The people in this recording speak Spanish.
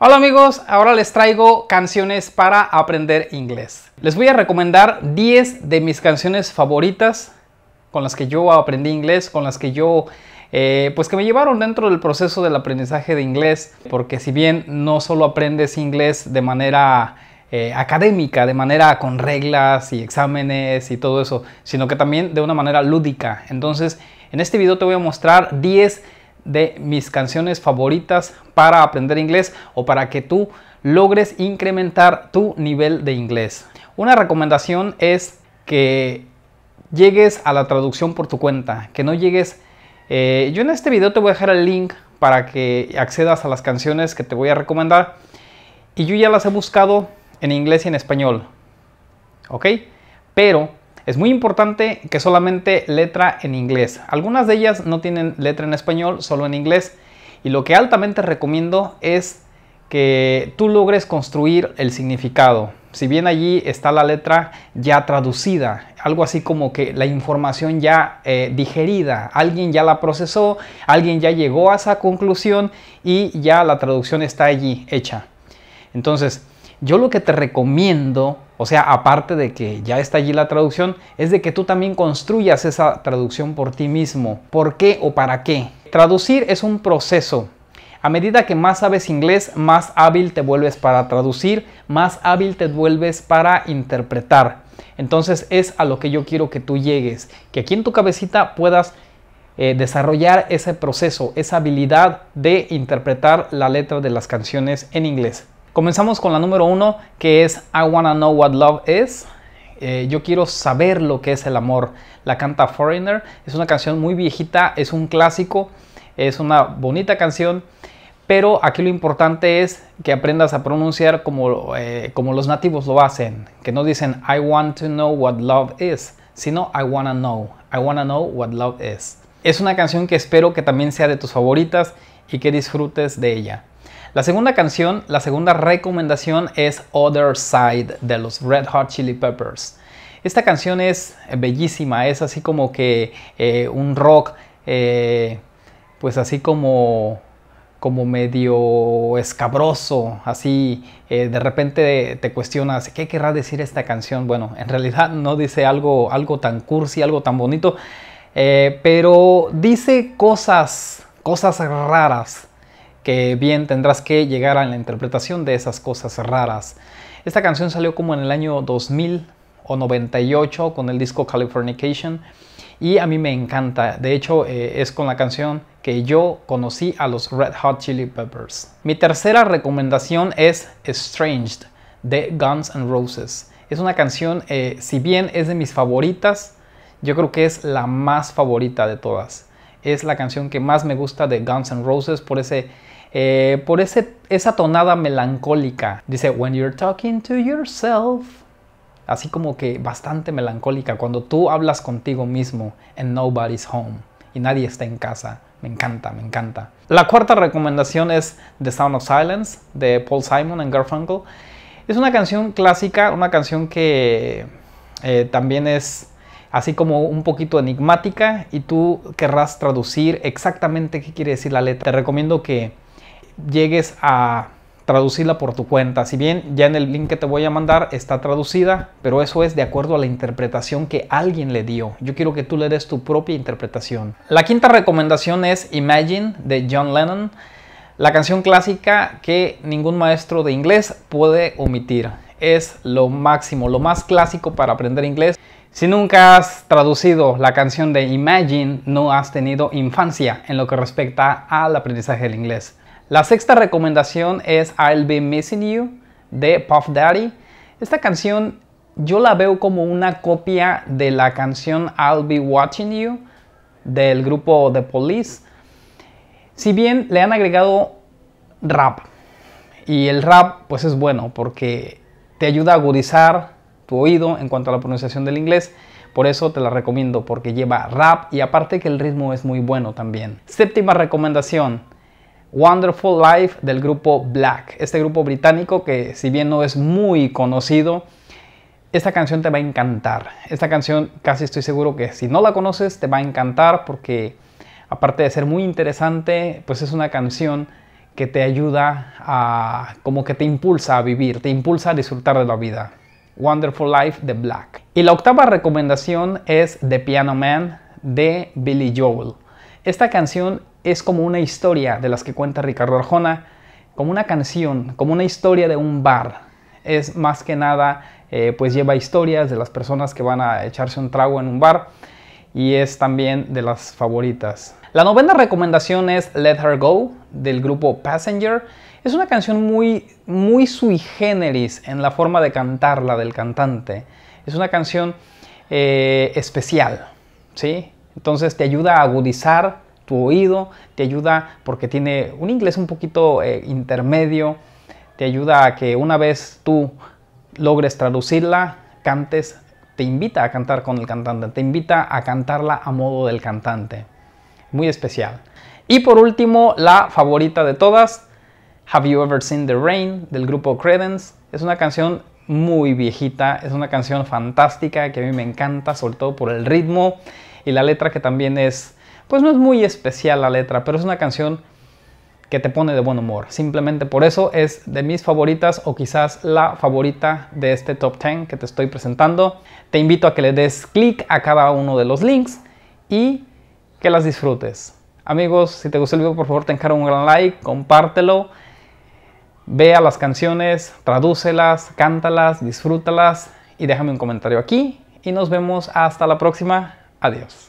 Hola amigos, ahora les traigo canciones para aprender inglés. Les voy a recomendar 10 de mis canciones favoritas con las que yo aprendí inglés, con las que yo, eh, pues que me llevaron dentro del proceso del aprendizaje de inglés, porque si bien no solo aprendes inglés de manera eh, académica, de manera con reglas y exámenes y todo eso, sino que también de una manera lúdica. Entonces, en este video te voy a mostrar 10 de mis canciones favoritas para aprender inglés o para que tú logres incrementar tu nivel de inglés. Una recomendación es que llegues a la traducción por tu cuenta, que no llegues... Eh, yo en este video te voy a dejar el link para que accedas a las canciones que te voy a recomendar y yo ya las he buscado en inglés y en español, ¿ok? Pero es muy importante que solamente letra en inglés. Algunas de ellas no tienen letra en español, solo en inglés. Y lo que altamente recomiendo es que tú logres construir el significado. Si bien allí está la letra ya traducida, algo así como que la información ya eh, digerida, alguien ya la procesó, alguien ya llegó a esa conclusión y ya la traducción está allí hecha. Entonces, yo lo que te recomiendo o sea, aparte de que ya está allí la traducción, es de que tú también construyas esa traducción por ti mismo. ¿Por qué o para qué? Traducir es un proceso. A medida que más sabes inglés, más hábil te vuelves para traducir, más hábil te vuelves para interpretar. Entonces es a lo que yo quiero que tú llegues, que aquí en tu cabecita puedas eh, desarrollar ese proceso, esa habilidad de interpretar la letra de las canciones en inglés. Comenzamos con la número uno, que es I Wanna Know What Love Is. Eh, yo quiero saber lo que es el amor. La canta Foreigner. Es una canción muy viejita, es un clásico, es una bonita canción. Pero aquí lo importante es que aprendas a pronunciar como, eh, como los nativos lo hacen. Que no dicen I want to know what love is, sino I wanna know. I wanna know what love is. Es una canción que espero que también sea de tus favoritas y que disfrutes de ella. La segunda canción, la segunda recomendación es Other Side de los Red Hot Chili Peppers. Esta canción es eh, bellísima, es así como que eh, un rock, eh, pues así como como medio escabroso, así de repente te cuestionas, ¿qué querrá decir esta canción? Bueno, en realidad no dice algo, algo tan cursi, algo tan bonito, pero dice cosas, cosas raras, que bien tendrás que llegar a la interpretación de esas cosas raras. Esta canción salió como en el año 2000 o 98 con el disco Californication y a mí me encanta. De hecho, eh, es con la canción que yo conocí a los Red Hot Chili Peppers. Mi tercera recomendación es Stranged de Guns N' Roses. Es una canción, eh, si bien es de mis favoritas, yo creo que es la más favorita de todas. Es la canción que más me gusta de Guns N' Roses por ese eh, por esa tonada melancólica. Dice, when you're talking to yourself. Así como que bastante melancólica, cuando tú hablas contigo mismo en nobody's home y nadie está en casa. Me encanta, me encanta. La cuarta recomendación es The Sound of Silence de Paul Simon and Garfunkel. Es una canción clásica, una canción que eh, también es así como un poquito enigmática y tú querrás traducir exactamente qué quiere decir la letra. Te recomiendo que llegues a traducirla por tu cuenta. Si bien ya en el link que te voy a mandar está traducida, pero eso es de acuerdo a la interpretación que alguien le dio. Yo quiero que tú le des tu propia interpretación. La quinta recomendación es Imagine de John Lennon, la canción clásica que ningún maestro de inglés puede omitir. Es lo máximo, lo más clásico para aprender inglés. Si nunca has traducido la canción de Imagine, no has tenido infancia en lo que respecta al aprendizaje del inglés. La sexta recomendación es I'll Be Missing You de Puff Daddy. Esta canción yo la veo como una copia de la canción I'll Be Watching You del grupo The Police. Si bien le han agregado rap y el rap pues es bueno porque te ayuda a agudizar tu oído en cuanto a la pronunciación del inglés. Por eso te la recomiendo porque lleva rap y aparte que el ritmo es muy bueno también. Séptima recomendación. Wonderful Life del grupo Black. Este grupo británico que si bien no es muy conocido, esta canción te va a encantar. Esta canción casi estoy seguro que si no la conoces te va a encantar porque aparte de ser muy interesante, pues es una canción que te ayuda a, como que te impulsa a vivir, te impulsa a disfrutar de la vida. Wonderful Life de Black. Y la octava recomendación es The Piano Man de Billy Joel. Esta canción es como una historia de las que cuenta Ricardo Arjona, como una canción, como una historia de un bar. Es más que nada, eh, pues lleva historias de las personas que van a echarse un trago en un bar y es también de las favoritas. La novena recomendación es Let Her Go del grupo Passenger. Es una canción muy, muy sui generis en la forma de cantarla del cantante. Es una canción eh, especial, ¿sí? Entonces te ayuda a agudizar tu oído, te ayuda porque tiene un inglés un poquito eh, intermedio, te ayuda a que una vez tú logres traducirla, cantes, te invita a cantar con el cantante, te invita a cantarla a modo del cantante. Muy especial. Y por último, la favorita de todas, Have You Ever Seen the Rain del grupo Credence. Es una canción muy viejita, es una canción fantástica que a mí me encanta, sobre todo por el ritmo y la letra que también es pues no es muy especial la letra, pero es una canción que te pone de buen humor. Simplemente por eso es de mis favoritas o quizás la favorita de este top 10 que te estoy presentando. Te invito a que le des clic a cada uno de los links y que las disfrutes. Amigos, si te gustó el video, por favor te encargo un gran like, compártelo, vea las canciones, tradúcelas, cántalas, disfrútalas y déjame un comentario aquí. Y nos vemos hasta la próxima. Adiós.